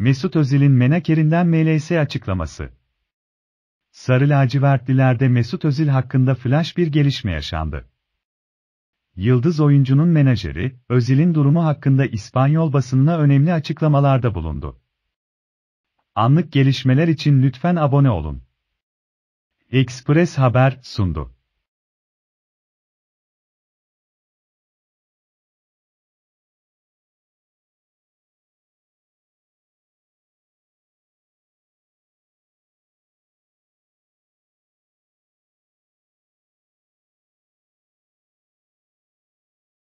Mesut Özil'in Menaker'inden MLS açıklaması. Sarı lacivertlilerde Mesut Özil hakkında flash bir gelişme yaşandı. Yıldız oyuncunun menajeri, Özil'in durumu hakkında İspanyol basınına önemli açıklamalarda bulundu. Anlık gelişmeler için lütfen abone olun. Express Haber sundu.